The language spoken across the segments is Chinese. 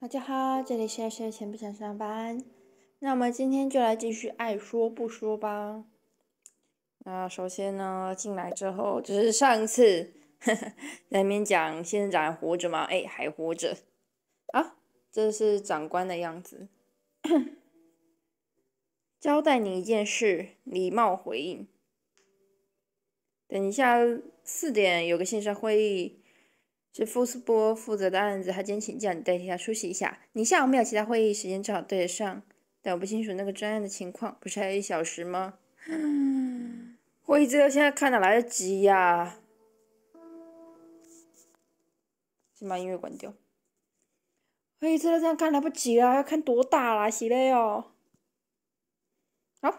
大家好，这里是爱说钱不想上班。那我们今天就来继续爱说不说吧。那首先呢，进来之后就是上次呵在里面讲，仙人掌还活着吗？哎，还活着。啊，这是长官的样子。交代你一件事，礼貌回应。等一下四点有个线上会议。是傅斯波负责的案子，他今天请假，你代替他出席一下。你下午没有其他会议时间，正好对得上。但我不清楚那个专案的情况，不是还有一小时吗？会议资料现在看都来得及呀！先把音乐关掉。会议资料这样看来不及啦，要看多大了，喜乐哦。好。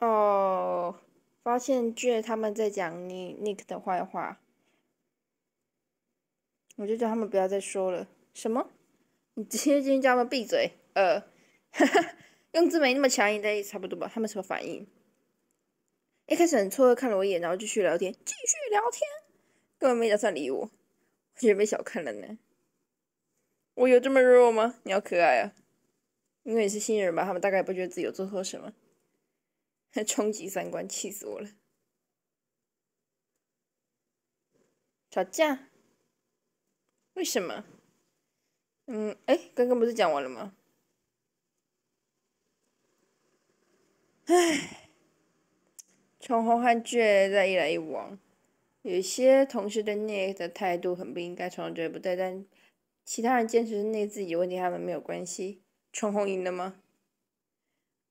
哦，发现倔他们在讲 Nick 的坏话。我就叫他们不要再说了。什么？你直接今天叫他们闭嘴。呃，用字没那么强硬，但也差不多吧。他们什么反应？一开始很错愕看了我一眼，然后继续聊天，继续聊天，根本没打算理我。我居然被小看了呢？我有这么弱吗？你好可爱啊！因为你是新人吧？他们大概不觉得自己有做错什么。冲击三观，气死我了！吵架。为什么？嗯，哎，刚刚不是讲完了吗？哎，陈红和倔在一来一往，有些同事对那的态度很不应该，陈红觉得不对，但其他人坚持那自己问题，他们没有关系。陈红赢了吗？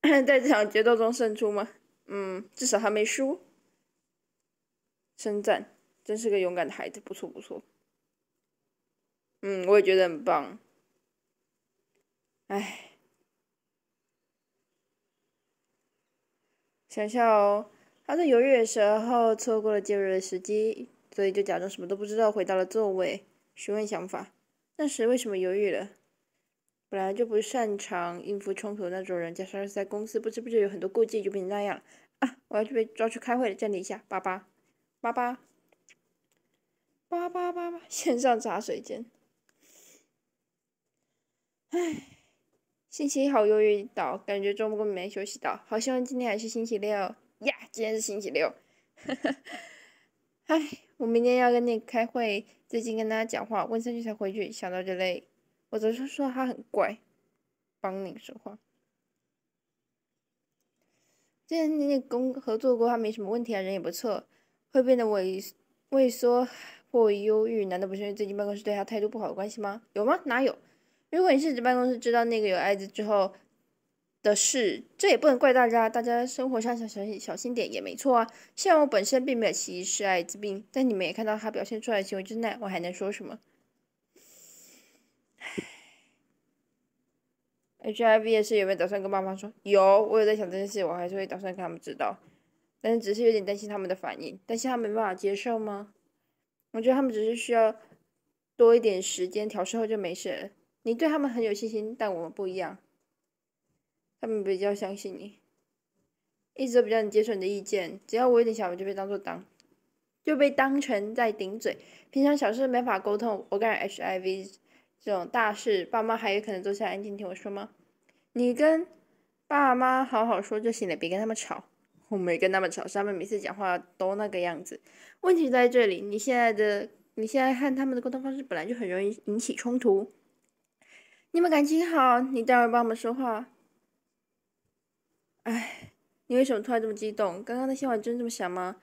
在这场决斗中胜出吗？嗯，至少他没输。称赞，真是个勇敢的孩子，不错不错。嗯，我也觉得很棒。唉，想想他在犹豫的时候错过了介入的时机，所以就假装什么都不知道，回到了座位，询问想法。那是为什么犹豫了？本来就不擅长应付冲突的那种人，加上在公司不知不觉有很多顾忌，就变成那样了。我要去被抓去开会了，整理一下，八八八八八八八八，线上茶水间。唉，星期一好忧郁到，感觉周末没休息到。好希望今天还是星期六呀！今天是星期六，哈 唉，我明天要跟你开会，最近跟大家讲话问三句才回去，想到就累。我总是说他很乖，帮你说话。既那那工合作过，他没什么问题啊，人也不错，会变得畏畏缩或忧郁，难道不是因为最近办公室对他态度不好的关系吗？有吗？哪有？如果你是办公室知道那个有艾滋之后的事，这也不能怪大家，大家生活上小小心小心点也没错啊。虽然我本身并没有歧视艾滋病，但你们也看到他表现出来的行为之内，我还能说什么？h I V 的事有没有打算跟爸妈说？有，我有在想这件事，我还是会打算跟他们知道，但是只是有点担心他们的反应，担心他们办法接受吗？我觉得他们只是需要多一点时间调试后就没事。了，你对他们很有信心，但我们不一样。他们比较相信你，一直都比较能接受你的意见。只要我有点想法，就被当做当就被当成在顶嘴。平常小事没法沟通，我感觉 H I V 这种大事，爸妈还有可能坐下来安静听我说吗？你跟爸妈好好说就行了，别跟他们吵。我没跟他们吵，是他们每次讲话都那个样子。问题在这里，你现在的你现在和他们的沟通方式本来就很容易引起冲突。你们感情好，你待会儿帮我们说话。哎，你为什么突然这么激动？刚刚那些话真这么想吗？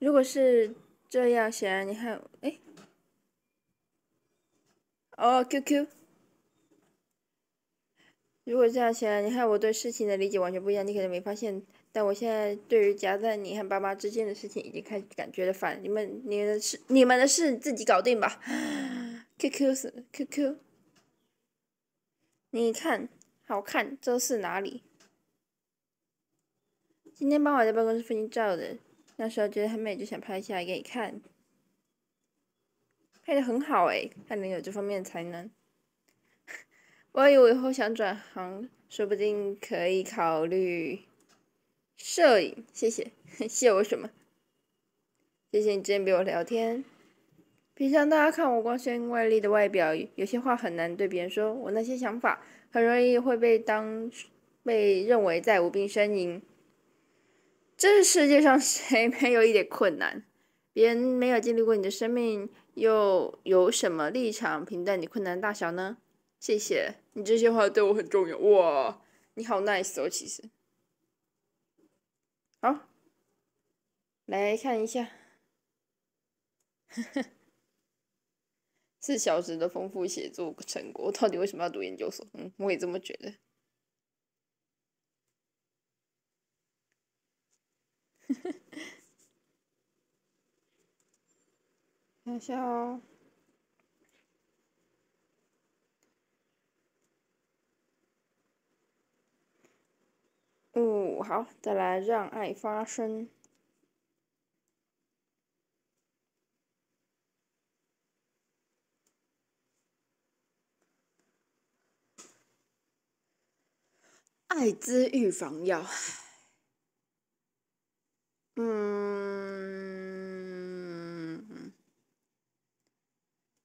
如果是这样想，你看，哎，哦，QQ。如果这样想，你看我对事情的理解完全不一样，你可能没发现。但我现在对于夹在你和爸妈之间的事情，已经开始感觉的烦。你们，你们的事、你们的事，自己搞定吧。QQ 是 QQ。你看，好看，这是哪里？今天帮我在办公室附近照的，那时候觉得很美，就想拍下来给你看。拍的很好哎，看你有这方面的才能，我还以为我以后想转行，说不定可以考虑摄影。谢谢，谢我什么？谢谢你今天陪我聊天。平常大家看我光鲜外丽的外表，有些话很难对别人说。我那些想法很容易会被当被认为在无病呻吟。这世界上谁没有一点困难？别人没有经历过你的生命，又有什么立场评断你困难大小呢？谢谢你这些话对我很重要哇！你好 nice 哦，其实。好，来看一下。呵呵。四小时的丰富写作成果，到底为什么要读研究所？嗯，我也这么觉得。等一下哦。哦，好，再来让爱发生。艾滋预防药，嗯，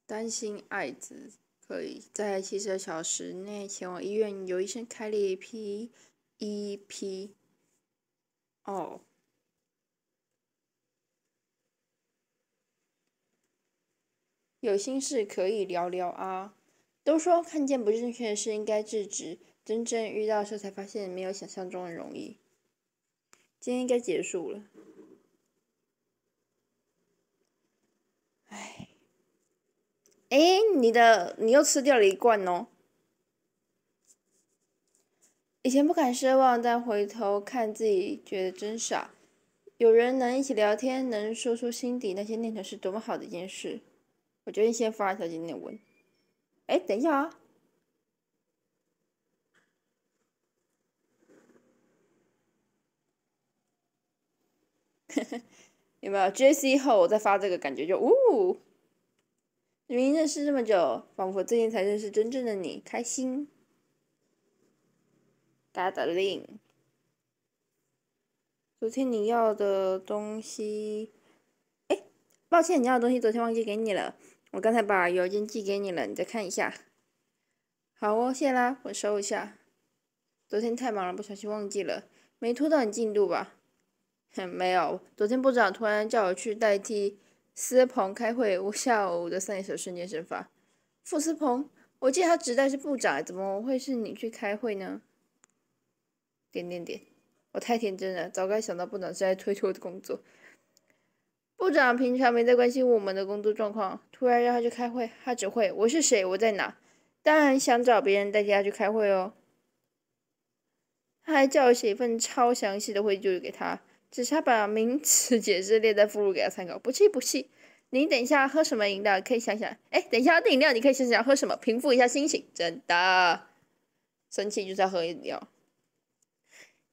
担心艾滋，可以在七十二小时内前往医院，由医生开了一批 e p 哦，有心事可以聊聊啊。都说看见不正确的事应该制止。真正遇到时候才发现没有想象中的容易。今天应该结束了。哎。哎，你的你又吃掉了一罐哦。以前不敢奢望，但回头看自己觉得真傻。有人能一起聊天，能说出心底那些念头，是多么好的一件事。我决定先发一条纪念文。哎，等一下啊。有没有 JC 后我再发这个感觉就呜？明明认识这么久，仿佛最近才认识真正的你，开心。Gadolin，昨天你要的东西，哎，抱歉，你要的东西昨天忘记给你了，我刚才把邮件寄给你了，你再看一下。好哦，谢啦，我收一下。昨天太忙了，不小心忘记了，没拖到你进度吧？没有，昨天部长突然叫我去代替司鹏开会，我下午的三点手瞬间蒸发。傅思鹏，我记得他职带是部长，怎么会是你去开会呢？点点点，我太天真了，早该想到部长是在推脱的工作。部长平常没在关心我们的工作状况，突然让他去开会，他只会我是谁，我在哪，当然想找别人代替他去开会哦。他还叫我写一份超详细的会议记录给他。只是把名词解释列在附录给他参考，不气不气。你等一下喝什么饮料？可以想想。哎，等一下订饮料，你可以想想喝什么，平复一下心情。真的，生气就是要喝饮料。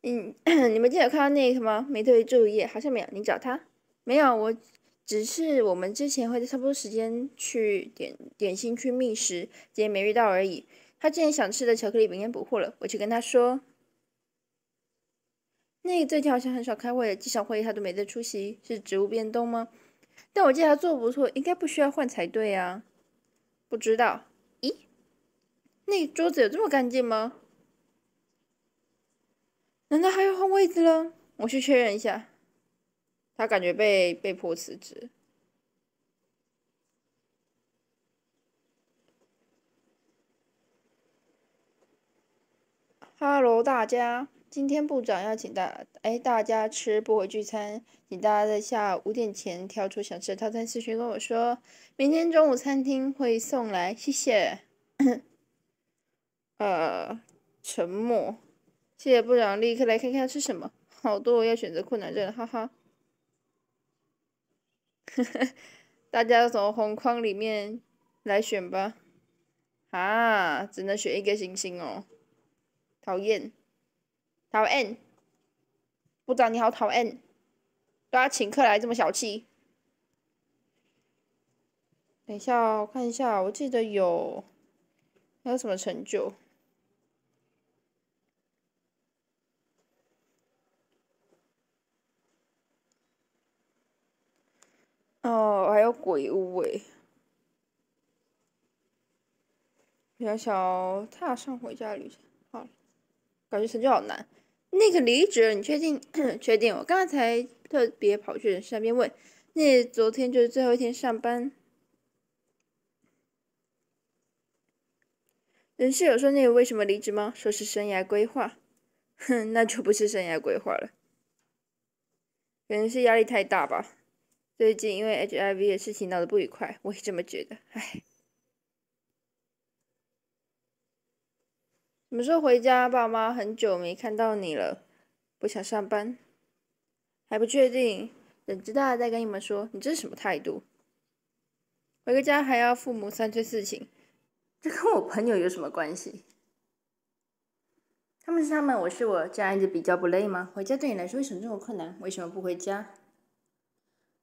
嗯，你们今天有看到那个 c 没吗？没注意，好像没有。你找他？没有，我只是我们之前会在差不多时间去点点心去觅食，今天没遇到而已。他之前想吃的巧克力饼干补货了，我去跟他说。那最近好像很少开会，几场会议他都没在出席，是职务变动吗？但我记得他做不错，应该不需要换才对啊。不知道，咦，那桌子有这么干净吗？难道还要换位置了？我去确认一下。他感觉被被迫辞职。哈喽，大家。今天部长要请大哎大家吃不回聚餐，请大家在下午五点前挑出想吃的套餐，私信跟我说。明天中午餐厅会送来，谢谢。呃，沉默，谢谢部长，立刻来看看要吃什么。好多要选择困难症，哈哈。大家从红框里面来选吧。啊，只能选一个星星哦，讨厌。讨厌，部长你好讨厌，都要请客来这么小气。等一下哦，我看一下，我记得有，还有什么成就？哦，还有鬼屋比小小踏上回家的旅程。好感觉成就好难。那个离职，你确定？确定。我刚才特别跑去人事那边问，那昨天就是最后一天上班，人事有说那个为什么离职吗？说是生涯规划，哼，那就不是生涯规划了，可能是压力太大吧。最近因为 H I V 的事情闹得不愉快，我也这么觉得，唉。什么时候回家？爸妈很久没看到你了，不想上班，还不确定，等知道了再跟你们说。你这是什么态度？回个家还要父母三催四请，这跟我朋友有什么关系？他们是他们，我是我，这样子比较不累吗？回家对你来说为什么这么困难？为什么不回家？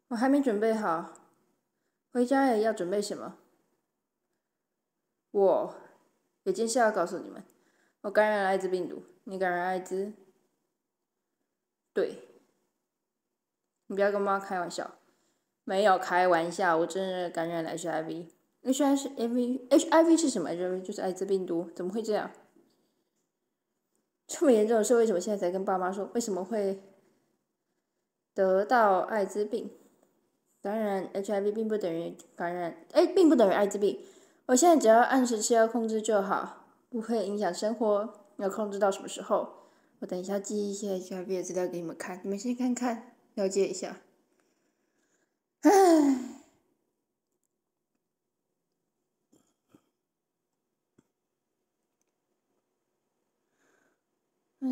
我还没准备好。回家也要准备什么？我有件事要告诉你们。我感染了艾滋病毒，你感染艾滋？对，你不要跟妈妈开玩笑，没有开玩笑，我真是感染了 HIV。HIV，HIV 是什么？HIV 就是艾滋病毒，怎么会这样？这么严重，是为什么现在才跟爸妈说？为什么会得到艾滋病？当然，HIV 并不等于感染，哎，并不等于艾滋病。我现在只要按时吃药控制就好。不会影响生活，要控制到什么时候？我等一下记一些相关的资料给你们看，你们先看看，了解一下。唉，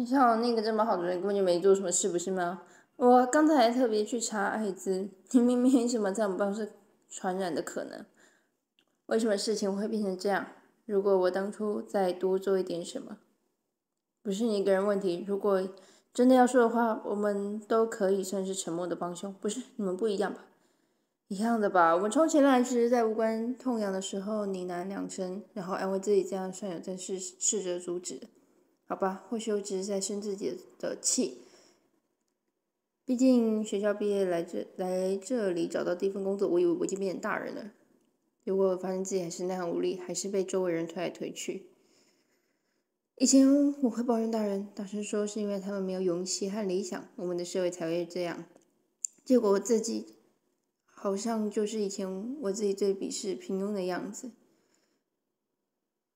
像我那个这么好的人，根本就没做什么事，不是吗？我刚才特别去查艾滋，你明明什么在我们办公室传染的可能？为什么事情会变成这样？如果我当初再多做一点什么，不是你个人问题。如果真的要说的话，我们都可以算是沉默的帮凶。不是，你们不一样吧？一样的吧？我们从前来只是在无关痛痒的时候呢喃两声，然后安慰自己这样算有在试试着阻止。好吧，或许我只是在生自己的气。毕竟学校毕业来这来这里找到第一份工作，我以为我已经变成大人了。如果发现自己还是那样无力，还是被周围人推来推去，以前我会抱怨大人，大声说是因为他们没有勇气和理想，我们的社会才会这样。结果我自己好像就是以前我自己最鄙视平庸的样子。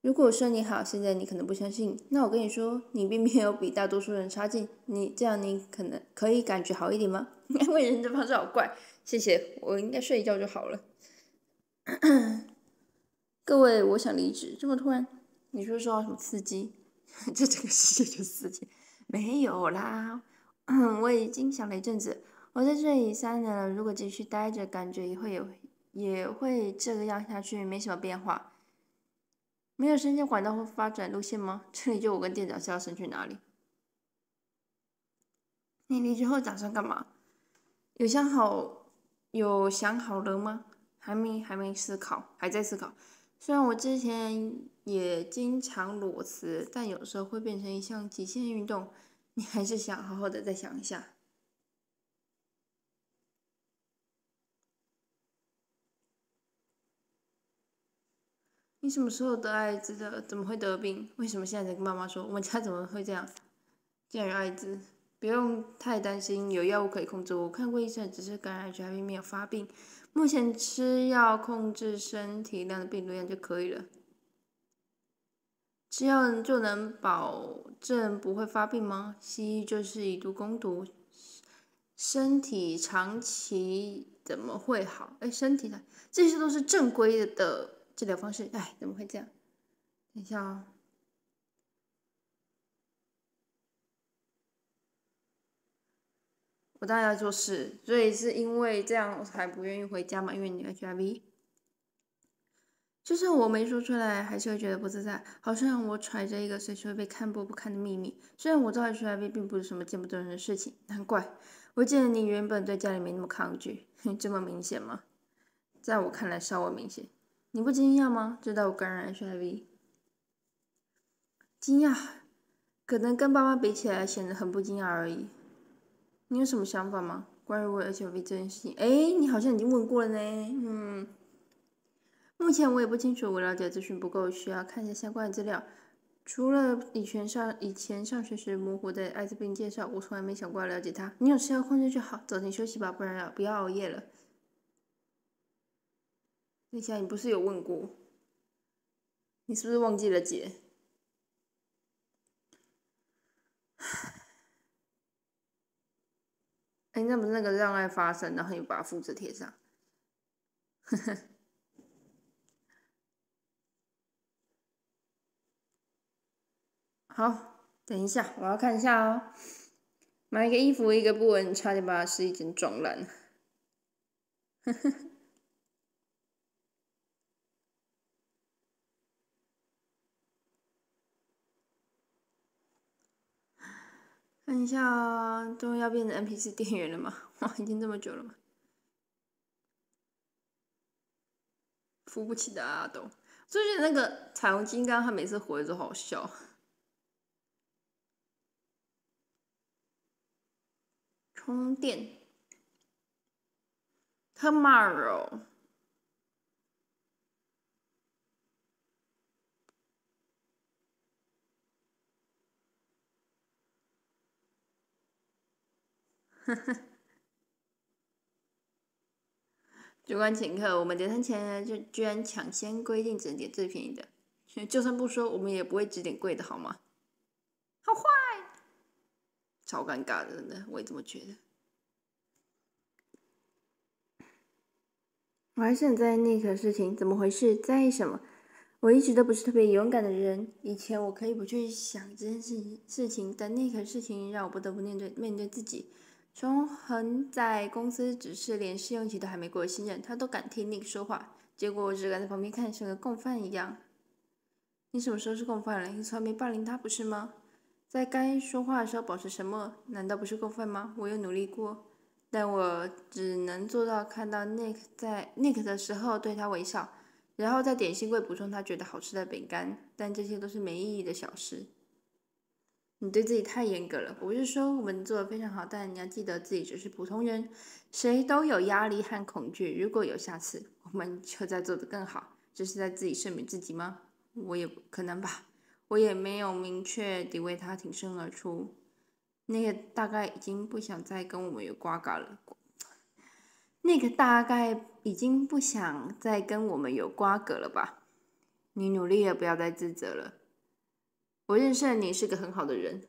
如果我说你好，现在你可能不相信，那我跟你说，你并没有比大多数人差劲。你这样，你可能可以感觉好一点吗？安 慰人的方式好怪。谢谢，我应该睡一觉就好了。各位，我想离职，这么突然，你说受到什么刺激？这这个世界就刺激？没有啦，我已经想了一阵子，我在这里三年了，如果继续待着，感觉也会有，也会这个样下去，没什么变化。没有升级管道或发展路线吗？这里就我跟店长是要升去哪里？你离职后打算干嘛？有想好？有想好了吗？还没还没思考，还在思考。虽然我之前也经常裸辞，但有时候会变成一项极限运动。你还是想好好的再想一下。你什么时候得艾滋的？怎么会得病？为什么现在才跟妈妈说？我们家怎么会这样？然有艾滋，不用太担心，有药物可以控制。我看过医生，只是感染 HIV 没有发病。目前吃药控制身体量的病毒量就可以了，吃药就能保证不会发病吗？西医就是以毒攻毒，身体长期怎么会好？哎，身体的这些都是正规的治疗方式，哎，怎么会这样？等一下啊。不待要做事，所以是因为这样我才不愿意回家嘛。因为你 HIV，就是我没说出来，还是会觉得不自在，好像我揣着一个随时会被看破不堪的秘密。虽然我知道 HIV 并不是什么见不得人的事情，难怪我记得你原本对家里没那么抗拒，这么明显吗？在我看来，稍微明显。你不惊讶吗？知道我感染 HIV？惊讶，可能跟爸妈比起来显得很不惊讶而已。你有什么想法吗？关于我 HIV 这情，哎，你好像已经问过了呢。嗯，目前我也不清楚，我了解资讯不够，需要看一下相关的资料。除了以前上以前上学时模糊的艾滋病介绍，我从来没想过要了解它。你有吃药空制就好，早点休息吧，不然不要熬夜了。那下你不是有问过？你是不是忘记了姐？哎，那不是那个让爱发生，然后你把它复制贴上。好，等一下，我要看一下哦。买个衣服一个布纹，差点把试衣间撞烂。呵呵。看一下，终于要变成 NPC 店员了吗？哇，已经这么久了吗？扶不起的阿斗，最近那个彩虹金刚，他每次回都好笑。充电，Tomorrow。主管请客，我们点餐前就居然抢先规定只点最便宜的，就算不说，我们也不会只点贵的好吗？好坏，超尴尬的，真的，我也这么觉得。我还是很在意那个事情，怎么回事？在意什么？我一直都不是特别勇敢的人，以前我可以不去想这件事情，事情，但那个事情让我不得不面对面对自己。熊恒在公司只是连试用期都还没过，新人他都敢替 Nick 说话，结果我只敢在旁边看，像个共犯一样。你什么时候是共犯了？你从来没霸凌他，不是吗？在该说话的时候保持沉默，难道不是共犯吗？我有努力过，但我只能做到看到 Nick 在 Nick 的时候对他微笑，然后在点心柜补充他觉得好吃的饼干，但这些都是没意义的小事。你对自己太严格了。我是说，我们做的非常好，但你要记得，自己只是普通人，谁都有压力和恐惧。如果有下次，我们就再做得更好。这是在自己赦免自己吗？我也不可能吧。我也没有明确地为他挺身而出。那个大概已经不想再跟我们有瓜葛了。那个大概已经不想再跟我们有瓜葛了吧？你努力了，不要再自责了。我认识你是个很好的人。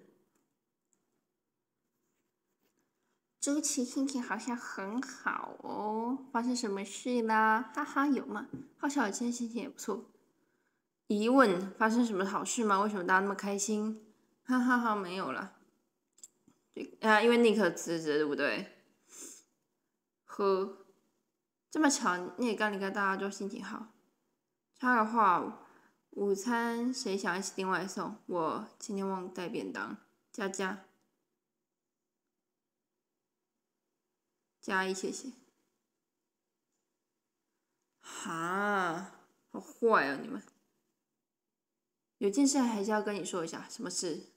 周琦心情好像很好哦，发生什么事啦？哈哈，有吗？好像我今天心情也不错。疑问，发生什么好事吗？为什么大家那么开心？哈哈哈，没有了。啊，因为宁可辞职，对不对？呵，这么巧，你也刚离开，大家就心情好。他的话。午餐谁想一起订外送？我今天忘带便当。佳佳，佳一，谢谢。哈，好坏啊你们！有件事还是要跟你说一下，什么事？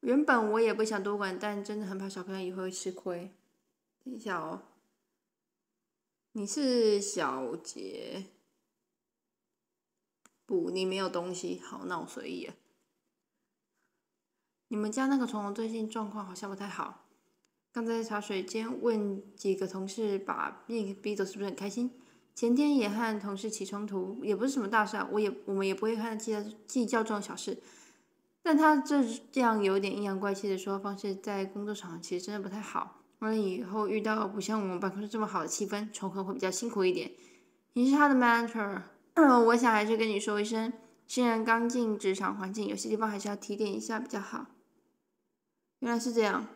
原本我也不想多管，但真的很怕小朋友以后会吃亏。等一下哦。你是小杰？不，你没有东西，好那我随意啊！你们家那个床最近状况好像不太好。刚才茶水间问几个同事，把病逼走是不是很开心？前天也和同事起冲突，也不是什么大事，啊。我也我们也不会看计较计较这种小事。但他这这样有点阴阳怪气的说话方式，在工作场其实真的不太好。我以后遇到不像我们办公室这么好的气氛，重合会比较辛苦一点。你是他的 mentor，我想还是跟你说一声。新人刚进职场环境，有些地方还是要提点一下比较好。原来是这样，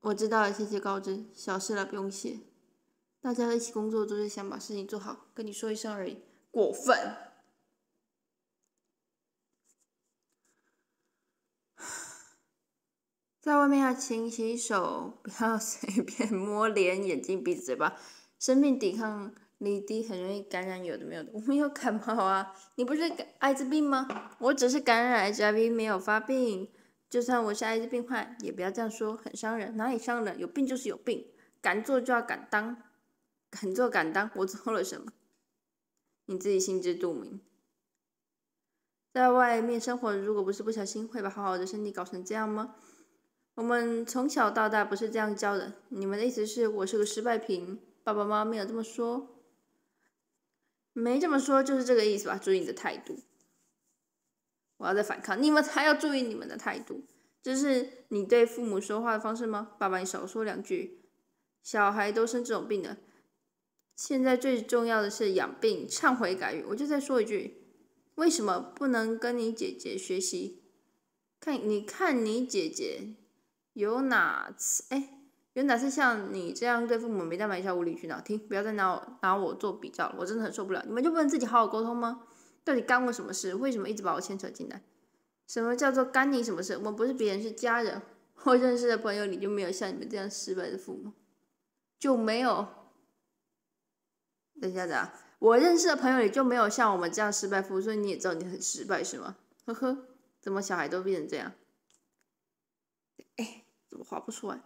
我知道了，谢谢告知。小事了，不用谢。大家一起工作都是想把事情做好，跟你说一声而已，过分。在外面要勤洗手，不要 随便摸脸、眼睛、鼻子、嘴巴。生命抵抗力低，很容易感染有的没有的。我没有感冒啊，你不是艾滋病吗？我只是感染 HIV 没有发病。就算我是艾滋病患，也不要这样说，很伤人。哪里伤人？有病就是有病，敢做就要敢当，敢做敢当。我做了什么？你自己心知肚明。在外面生活，如果不是不小心，会把好好的身体搞成这样吗？我们从小到大不是这样教的。你们的意思是我是个失败品？爸爸妈妈没有这么说，没这么说就是这个意思吧？注意你的态度，我要再反抗。你们还要注意你们的态度，这是你对父母说话的方式吗？爸爸，你少说两句。小孩都生这种病的，现在最重要的是养病、忏悔、改运。我就再说一句，为什么不能跟你姐姐学习？看，你看你姐姐。有哪次哎？有哪次像你这样对父母没大没小、无理取闹？停！不要再拿我拿我做比较了，我真的很受不了。你们就不能自己好好沟通吗？到底干过什么事？为什么一直把我牵扯进来？什么叫做干你什么事？我们不是别人，是家人。我认识的朋友里就没有像你们这样失败的父母，就没有。等下子，啊，我认识的朋友里就没有像我们这样失败父母，所以你也知道你很失败是吗？呵呵，怎么小孩都变成这样？哎，怎么划不出来？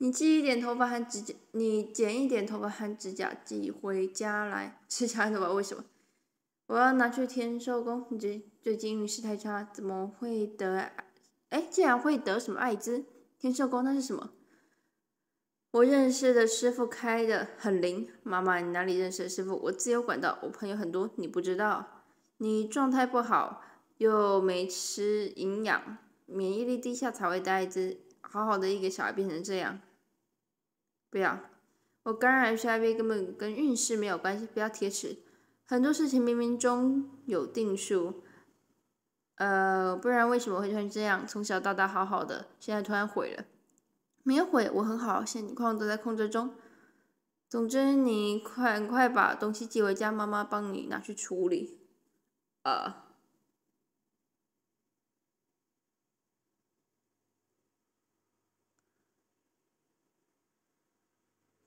你剪一点头发还指甲，你剪一点头发还指甲，寄回家来。指甲、头发为什么？我要拿去天寿宫。你这最近运势太差，怎么会得？哎，竟然会得什么艾滋？天寿宫那是什么？我认识的师傅开的很灵。妈妈，你哪里认识的师傅？我自有管道，我朋友很多，你不知道。你状态不好。又没吃营养，免疫力低下才会一只好好的一个小孩变成这样。不要，我感染 HIV 根本跟运势没有关系，不要贴纸。很多事情冥冥中有定数，呃，不然为什么会变成这样？从小到大好好的，现在突然毁了，没有毁，我很好，现况都在控制中。总之，你快快把东西寄回家，妈妈帮你拿去处理。呃。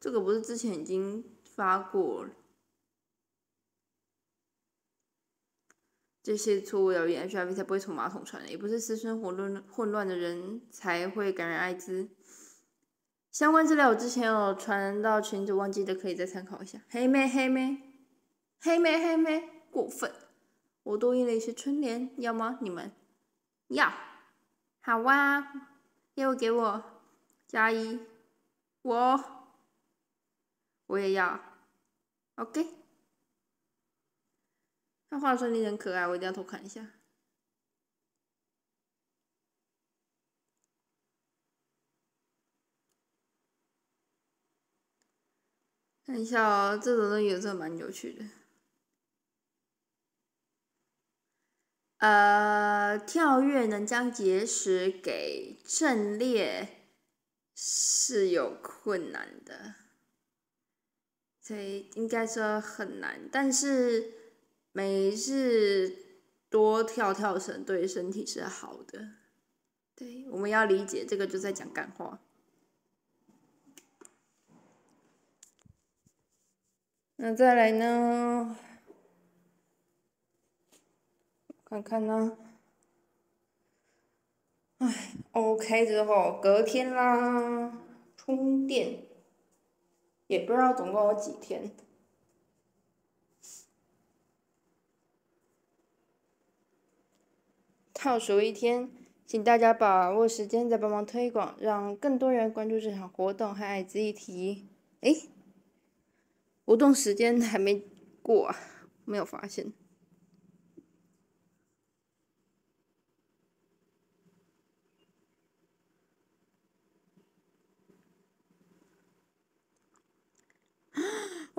这个不是之前已经发过？这些错误，HIV 才不会从马桶传的。也不是私生活乱混乱的人才会感染艾滋。相关资料我之前有传到群组，忘记的可以再参考一下。黑妹黑妹，黑妹黑妹，过分！我多印了一些春联，要吗？你们要，好啊，要给我加一，我。我也要，OK。那话说你很可爱，我一定要偷看一下。看一下哦，这种的颜色蛮有趣的。呃，跳跃能将结石给震裂，是有困难的。对，应该说很难，但是每日多跳跳绳对身体是好的。对，我们要理解这个，就在讲干化。那再来呢？看看呢？哎，OK 之后隔天啦，充电。也不知道总共有几天，倒数一天，请大家把握时间，再帮忙推广，让更多人关注这场活动。还只一提，哎，活动时间还没过，没有发现。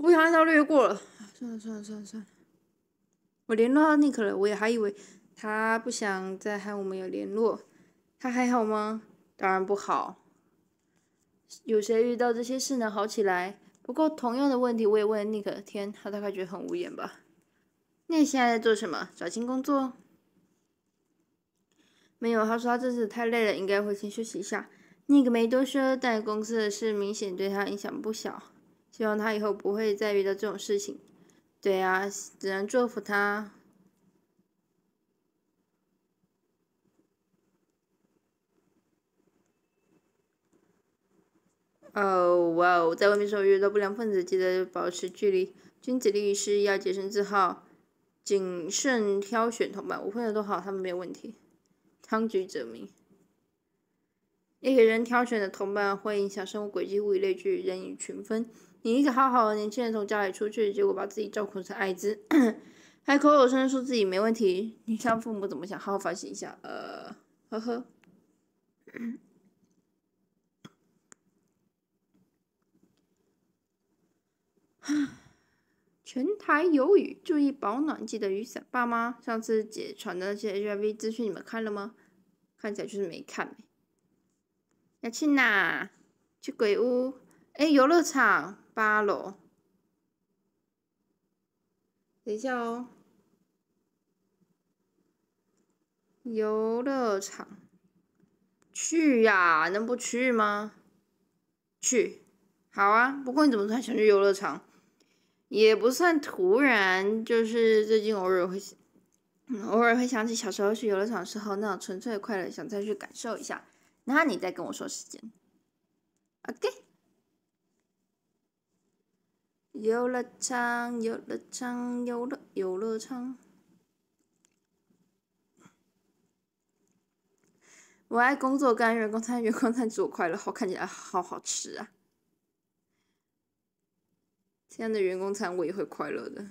不想让他略过了，算了算了算了算了。我联络到 Nick 了，我也还以为他不想再和我们有联络。他还好吗？当然不好。有谁遇到这些事能好起来？不过同样的问题我也问了 Nick，天，他大概觉得很无言吧。Nick 现在在做什么？找新工作。没有，他说他这次太累了，应该会先休息一下。Nick 没多说，但公司的事明显对他影响不小。希望他以后不会再遇到这种事情。对啊，只能祝福他。哦哇哦，在外面时候遇到不良分子，记得保持距离。君子立于世，要洁身自好，谨慎挑选同伴。我朋友都好，他们没有问题。当局者迷，一个人挑选的同伴会影响生活轨迹。物以类聚，人以群分。你一个好好的年轻人从家里出去，结果把自己照顾成艾滋，还口口声声说自己没问题，你像父母怎么想？好好反省一下。呃，呵呵。全台有雨，注意保暖，记得雨伞。爸妈，上次姐传的那些 HIV 资讯你们看了吗？看起来就是没看。要去哪？去鬼屋？哎，游乐场。八楼。等一下哦，游乐场去呀？能不去吗？去，好啊。不过你怎么突然想去游乐场？也不算突然，就是最近偶尔会，偶尔会想起小时候去游乐场时候那种纯粹的快乐，想再去感受一下。那你再跟我说时间。OK。游乐场，游乐场，游乐游乐场。我爱工作干员工餐，员工餐做快乐，好看起来好好吃啊！这样的员工餐我也会快乐的。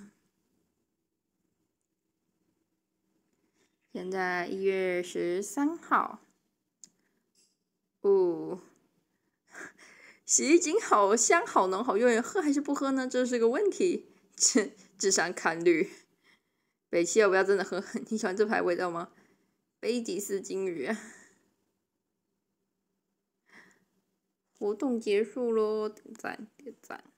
现在一月十三号。哦。洗衣精好香好浓好用，喝还是不喝呢？这是个问题。智 智商堪虑。北汽，要不要真的喝？你喜欢这牌味道吗？杯底是金鱼。活动结束喽，赞点赞。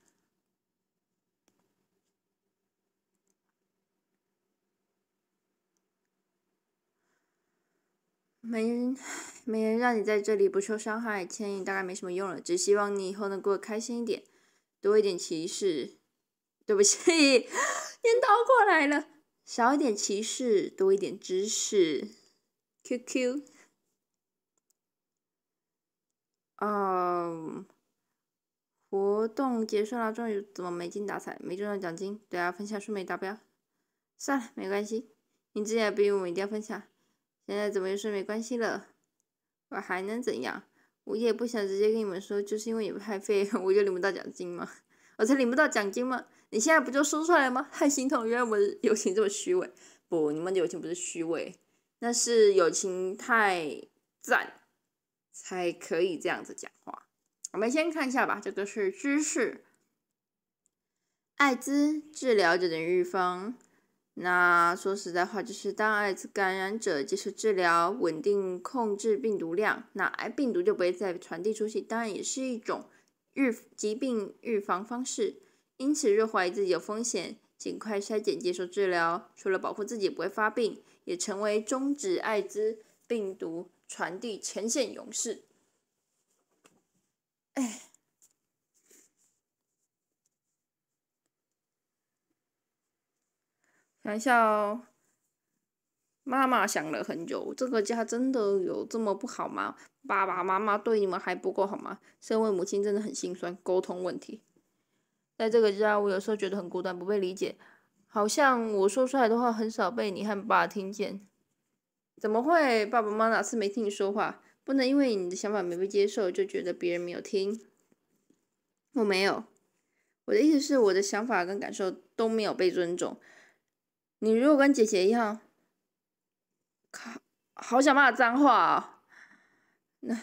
没人，没人让你在这里不受伤害，牵引大概没什么用了。只希望你以后能过得开心一点，多一点歧视。对不起，颠倒过来了，少一点歧视，多一点知识。Q Q，嗯，活动结束了，终于怎么没精打采？没中到奖金？对啊，分享数没达标。算了，没关系，你之前不用我一定要分享。现在怎么又说没关系了？我还能怎样？我也不想直接跟你们说，就是因为你们太废，我就领不到奖金嘛。我才领不到奖金吗？你现在不就说出来吗？太心痛！原来我们友情这么虚伪。不，你们的友情不是虚伪，那是友情太赞，才可以这样子讲话。我们先看一下吧。这个是知识：艾滋治疗者的预防。那说实在话，就是当艾滋感染者接受治疗，稳定控制病毒量，那癌病毒就不会再传递出去。当然，也是一种预疾病预防方式。因此，若怀疑自己有风险，尽快筛检接受治疗，除了保护自己不会发病，也成为终止艾滋病毒传递前线勇士。哎。想一下哦，妈妈想了很久，这个家真的有这么不好吗？爸爸妈妈对你们还不够好吗？身为母亲真的很心酸。沟通问题，在这个家，我有时候觉得很孤单，不被理解。好像我说出来的话很少被你和爸听见。怎么会？爸爸妈妈哪次没听你说话？不能因为你的想法没被接受，就觉得别人没有听。我没有，我的意思是，我的想法跟感受都没有被尊重。你如果跟姐姐一样，靠，好想骂脏话啊！那，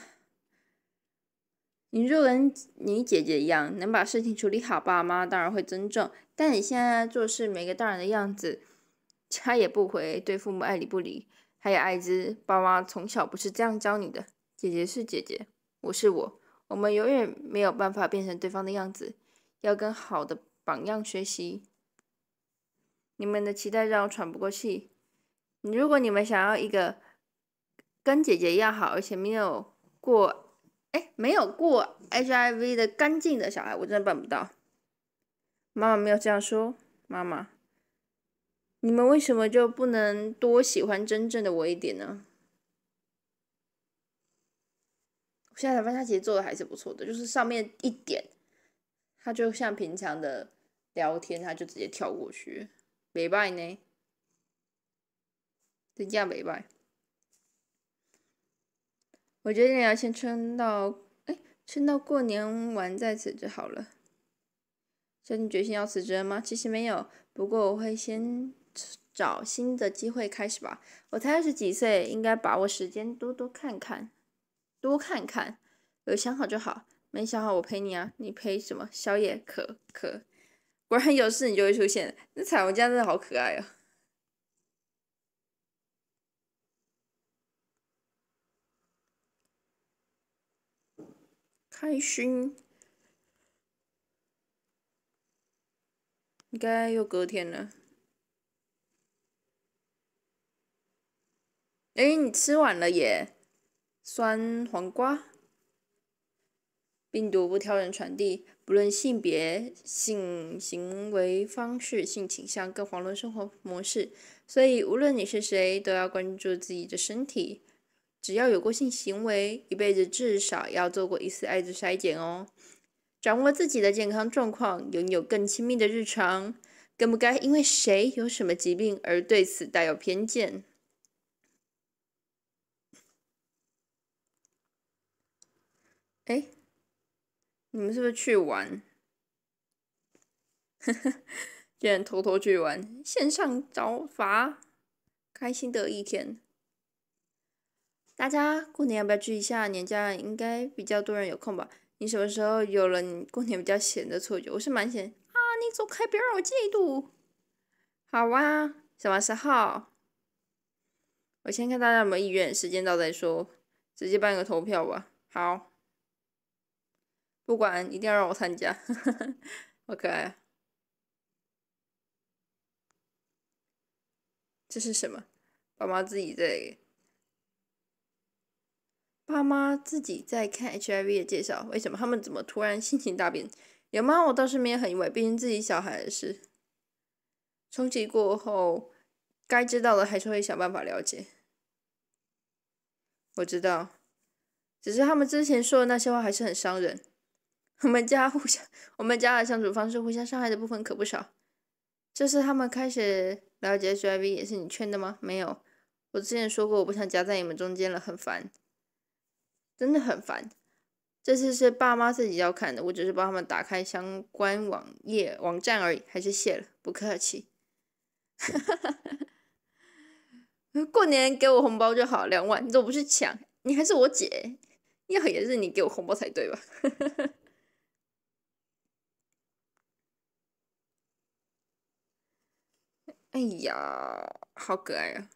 你如果跟你姐姐一样，能把事情处理好，爸妈当然会尊重。但你现在做事没个大人的样子，家也不回，对父母爱理不理。还有艾滋，爸妈从小不是这样教你的。姐姐是姐姐，我是我，我们永远没有办法变成对方的样子。要跟好的榜样学习。你们的期待让我喘不过气。如果你们想要一个跟姐姐一样好，而且没有过，哎，没有过 HIV 的干净的小孩，我真的办不到。妈妈没有这样说，妈妈，你们为什么就不能多喜欢真正的我一点呢？我现在才发现他其实做的还是不错的，就是上面一点，他就像平常的聊天，他就直接跳过去。袂否呢，真正袂否。我决定要撑到，哎，撑到过年完再辞职好了。下定决心要辞职吗？其实没有，不过我会先找新的机会开始吧。我才二十几岁，应该把握时间，多多看看，多看看。有想好就好，没想好我陪你啊。你陪什么？宵夜？可可。果然有事你就会出现。那彩虹酱真的好可爱啊！开心，应该又隔天了。哎，你吃完了耶？酸黄瓜。病毒不挑人传递，不论性别、性行为方式、性倾向，更遑论生活模式。所以，无论你是谁，都要关注自己的身体。只要有过性行为，一辈子至少要做过一次艾滋筛检哦。掌握自己的健康状况，拥有更亲密的日常，更不该因为谁有什么疾病而对此带有偏见。哎。你们是不是去玩？呵呵，竟然偷偷去玩，线上找法，开心的一天。大家过年要不要聚一下？年假应该比较多人有空吧？你什么时候有了你过年比较闲的错觉？我是蛮闲啊！你走开，别让我嫉妒。好啊，什么时候？我先看大家有没有意愿，时间到再说，直接办个投票吧。好。不管，一定要让我参加，好可爱。啊。这是什么？爸妈自己在，爸妈自己在看 HIV 的介绍。为什么他们怎么突然心情大变？有吗？我倒是没有很意外。毕竟自己小孩的事，冲击过后，该知道的还是会想办法了解。我知道，只是他们之前说的那些话还是很伤人。我们家互相，我们家的相处方式互相伤害的部分可不少。这次他们开始了解 H I V，也是你劝的吗？没有，我之前说过我不想夹在你们中间了，很烦，真的很烦。这次是爸妈自己要看的，我只是帮他们打开相关网页网站而已，还是谢了，不客气。哈哈哈！哈哈。过年给我红包就好，两万，你都不去抢？你还是我姐，要也是你给我红包才对吧？哈哈哈。哎呀，好可爱啊！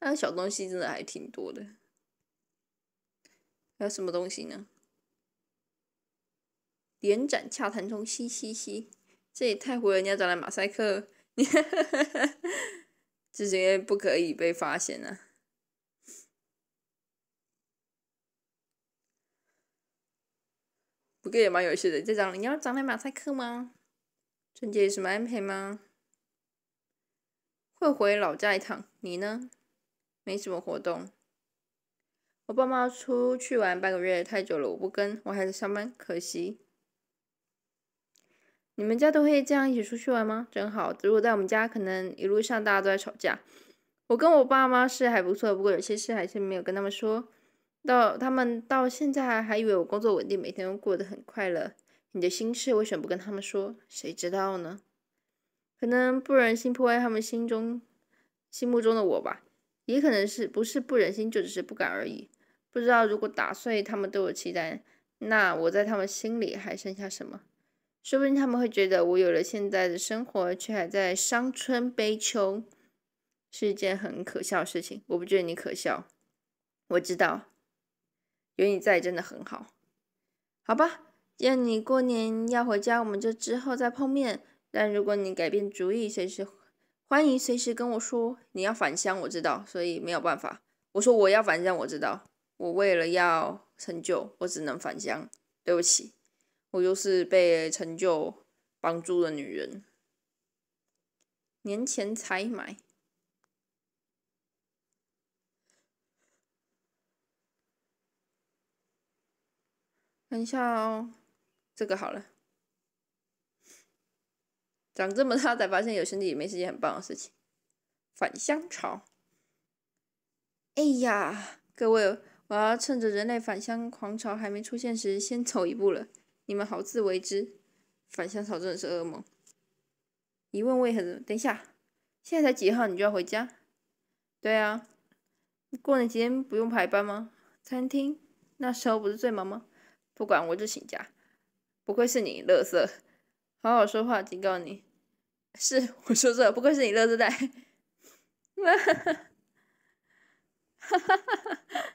那小东西真的还挺多的。还有什么东西呢？连展洽谈中，嘻嘻嘻。这也太会，人家拿来马赛克，就是因为不可以被发现啊。不过也蛮有趣的，这张你要拿来马赛克吗？春节有什么安排吗？会回老家一趟。你呢？没什么活动。我爸妈出去玩半个月太久了，我不跟，我还在上班，可惜。你们家都会这样一起出去玩吗？真好。如果在我们家，可能一路上大家都在吵架。我跟我爸妈是还不错，不过有些事还是没有跟他们说。到他们到现在还以为我工作稳定，每天都过得很快乐。你的心事为什么不跟他们说？谁知道呢？可能不忍心破坏他们心中心目中的我吧，也可能是不是不忍心，就只是不敢而已。不知道如果打碎他们对我的期待，那我在他们心里还剩下什么？说不定他们会觉得我有了现在的生活，却还在伤春悲秋，是一件很可笑的事情。我不觉得你可笑，我知道有你在真的很好，好吧？要你过年要回家，我们就之后再碰面。但如果你改变主意，随时欢迎随时跟我说你要返乡，我知道，所以没有办法。我说我要返乡，我知道，我为了要成就，我只能返乡。对不起，我就是被成就帮助的女人。年前才买，等一下哦。这个好了，长这么大才发现有弟姐妹是一件很棒的事情。返乡潮，哎呀，各位，我要趁着人类返乡狂潮还没出现时先走一步了。你们好自为之。返乡潮真的是噩梦。一问为何？等一下，现在才几号，你就要回家？对啊，过年期间不用排班吗？餐厅那时候不是最忙吗？不管，我就请假。不愧是你，乐色，好好说话，警告你。是我说错，了，不愧是你，乐色带。哈哈哈哈哈哈！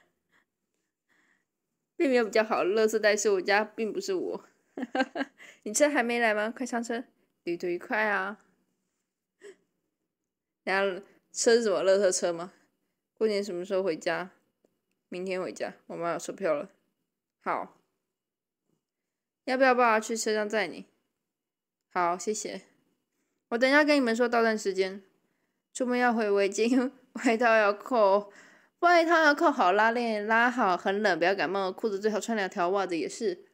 并没有比较好，乐色带是我家，并不是我。你车还没来吗？快上车，旅途愉快啊！然后车是什么乐色车吗？过年什么时候回家？明天回家，我妈有车票了。好。要不要爸爸去车上载你？好，谢谢。我等一下跟你们说到站时间。出门要围围巾，外套要扣，外套要扣好拉链拉好，很冷不要感冒。裤子最好穿两条，袜子也是。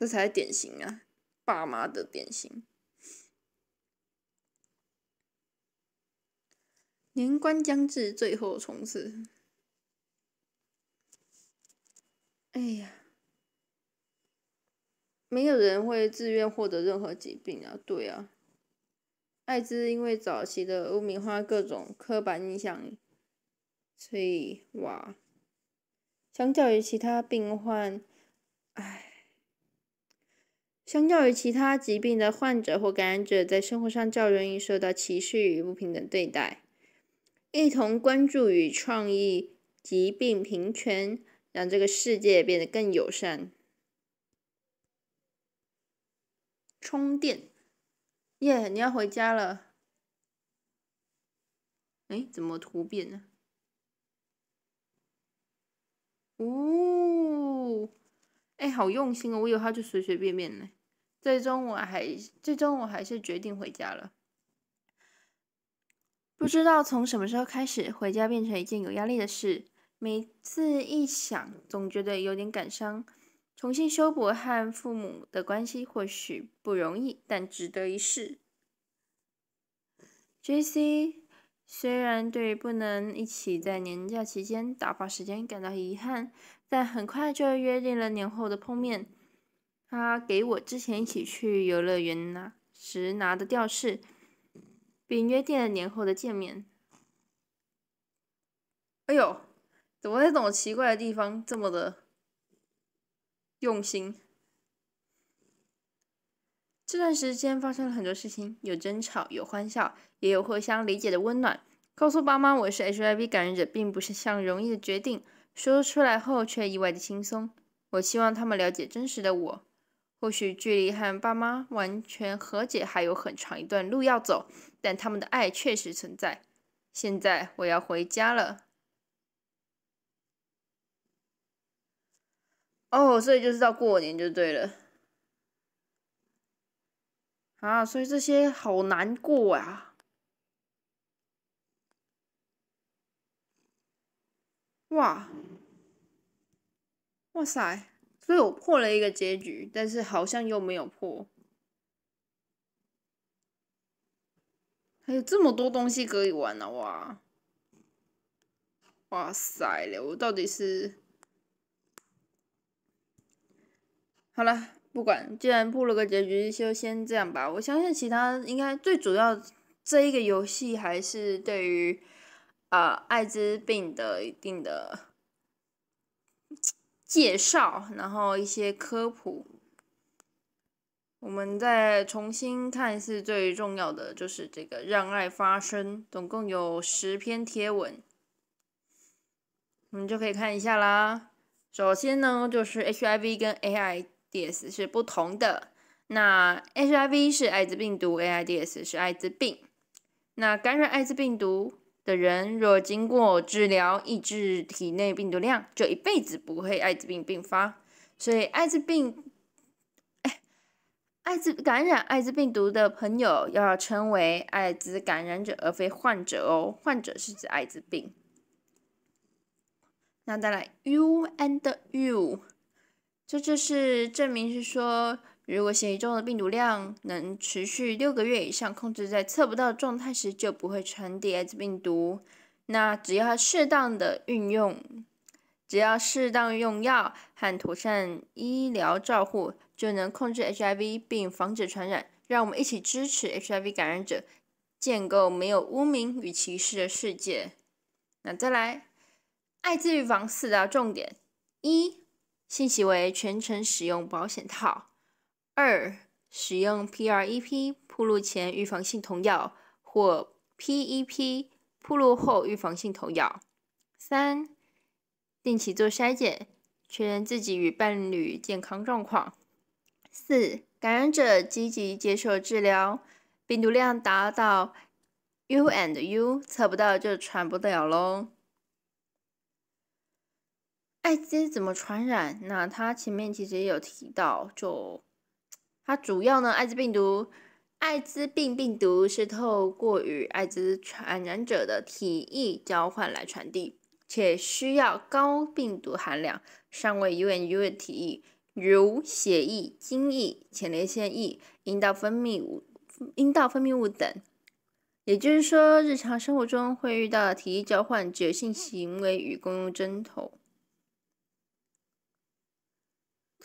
这才是典型啊，爸妈的典型。年关将至，最后冲刺。哎呀！没有人会自愿获得任何疾病啊！对啊，艾滋因为早期的污名化、各种刻板印象，所以哇，相较于其他病患，唉，相较于其他疾病的患者或感染者，在生活上较容易受到歧视与不平等对待。一同关注与创意疾病平权，让这个世界变得更友善。充电，耶！你要回家了。哎，怎么突变呢？哦，哎，好用心哦，我以为它就随随便便呢。最终，我还最终我还是决定回家了。不知道从什么时候开始，回家变成一件有压力的事。每次一想，总觉得有点感伤。重新修补和父母的关系或许不容易，但值得一试。J.C. 虽然对不能一起在年假期间打发时间感到遗憾，但很快就约定了年后的碰面。他给我之前一起去游乐园拿时拿的吊饰，并约定了年后的见面。哎呦，怎么在这种奇怪的地方这么的？用心。这段时间发生了很多事情，有争吵，有欢笑，也有互相理解的温暖。告诉爸妈我是 HIV 感染者，并不是像容易的决定，说出来后却意外的轻松。我希望他们了解真实的我。或许距离和爸妈完全和解还有很长一段路要走，但他们的爱确实存在。现在我要回家了。哦，所以就是到过年就对了。啊，所以这些好难过啊！哇，哇塞！所以我破了一个结局，但是好像又没有破。还有这么多东西可以玩呢，哇！哇塞嘞，我到底是……好了，不管，既然布了个结局，就先这样吧。我相信其他应该最主要这一个游戏，还是对于呃艾滋病的一定的介绍，然后一些科普。我们再重新看，一次最重要的，就是这个让爱发生，总共有十篇贴文，我们就可以看一下啦。首先呢，就是 HIV 跟 AI。AIDS 是不同的，那 HIV 是艾滋病毒，AIDS 是艾滋病。那感染艾滋病毒的人，若经过治疗抑制体内病毒量，就一辈子不会艾滋病病发。所以，艾滋病，艾滋感染艾滋病毒的朋友，要称为艾滋感染者，而非患者哦。患者是指艾滋病。那再来，You and you。这就是证明，是说，如果血液中的病毒量能持续六个月以上，控制在测不到状态时，就不会传递艾滋病毒。那只要适当的运用，只要适当用药和妥善医疗照护，就能控制 H I V 并防止传染。让我们一起支持 H I V 感染者，建构没有污名与歧视的世界。那再来，艾滋病预防四大重点一。信息为全程使用保险套；二，使用 P R E P 铺路前预防性同药或 P E P 铺路后预防性投药；三，定期做筛检，确认自己与伴侣健康状况；四，感染者积极接受治疗，病毒量达到 U and U 测不到就传不了喽。艾滋怎么传染？那它前面其实也有提到，就它主要呢，艾滋病毒，艾滋病病毒是透过与艾滋传染者的体液交换来传递，且需要高病毒含量尚未 UNU 的体液，如血液、精液、前列腺液、阴道分泌物、阴道分泌物等。也就是说，日常生活中会遇到的体液交换觉性行为与共用针头。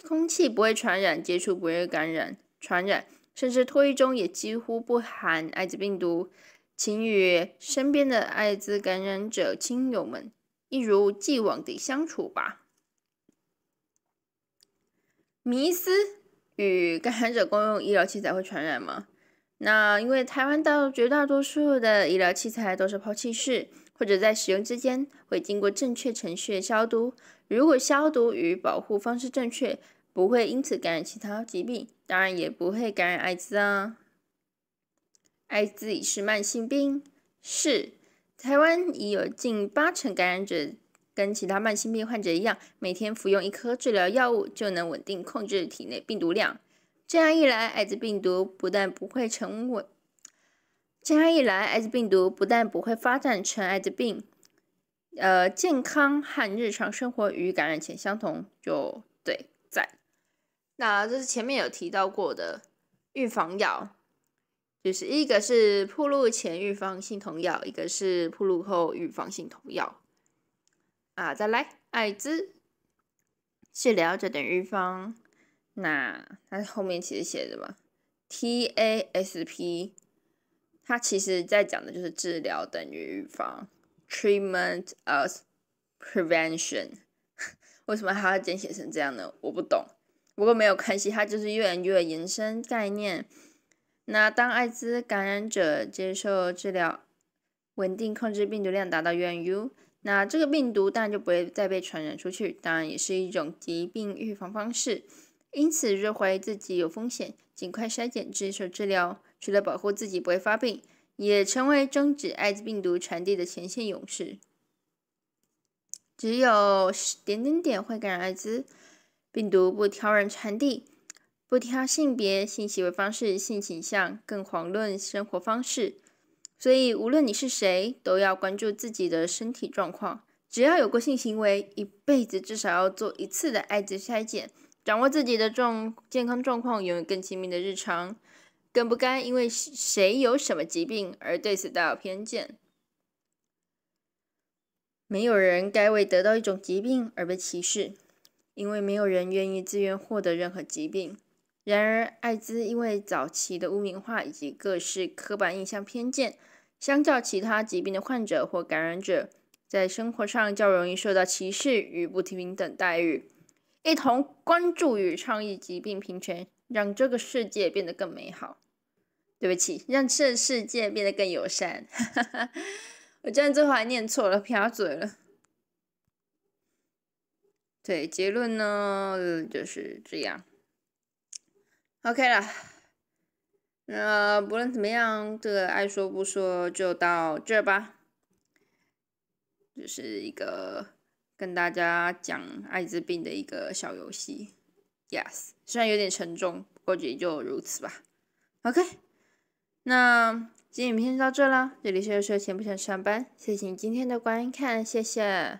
空气不会传染，接触不会感染，传染，甚至脱衣中也几乎不含艾滋病毒，请与身边的艾滋感染者亲友们一如既往地相处吧。迷思：与感染者共用医疗器材会传染吗？那因为台湾大陆绝大多数的医疗器材都是抛弃式，或者在使用之间会经过正确程序消毒。如果消毒与保护方式正确，不会因此感染其他疾病，当然也不会感染艾滋啊。艾滋是慢性病，是台湾已有近八成感染者跟其他慢性病患者一样，每天服用一颗治疗药物就能稳定控制体内病毒量。这样一来，艾滋病毒不但不会成为，这样一来，艾滋病毒不但不会发展成艾滋病。呃，健康和日常生活与感染前相同，就对在。那这是前面有提到过的预防药，就是一个是铺路前预防性同药，一个是铺路后预防性同药。啊，再来，艾滋治疗就等于预防。那它后面其实写着嘛，T A S P，它其实在讲的就是治疗等于预防。Treatment as prevention，为什么还要简写成这样呢？我不懂。不过没有关系，它就是越来越延伸概念。那当艾滋感染者接受治疗，稳定控制病毒量达到 U N U，那这个病毒当然就不会再被传染出去，当然也是一种疾病预防方式。因此，若怀疑自己有风险，尽快筛检、接受治疗，除了保护自己不会发病。也成为终止艾滋病毒传递的前线勇士。只有点点点会感染艾滋病毒，不挑人传递，不挑性别、性行为方式、性倾向，更遑论生活方式。所以，无论你是谁，都要关注自己的身体状况。只要有过性行为，一辈子至少要做一次的艾滋筛检，掌握自己的状健康状况，拥有更亲密的日常。更不该因为谁有什么疾病而对此带有偏见。没有人该为得到一种疾病而被歧视，因为没有人愿意自愿获得任何疾病。然而，艾滋因为早期的污名化以及各式刻板印象偏见，相较其他疾病的患者或感染者，在生活上较容易受到歧视与不平等待遇。一同关注与倡议疾病平权。让这个世界变得更美好。对不起，让这个世界变得更友善。我竟然最后还念错了，撇嘴了。对，结论呢就是这样。OK 了，那不论怎么样，这个爱说不说就到这吧。就是一个跟大家讲艾滋病的一个小游戏。Yes，虽然有点沉重，不过也就如此吧。OK，那今天影片就到这啦。这里是睡前不想上班，谢谢今天的观看，谢谢。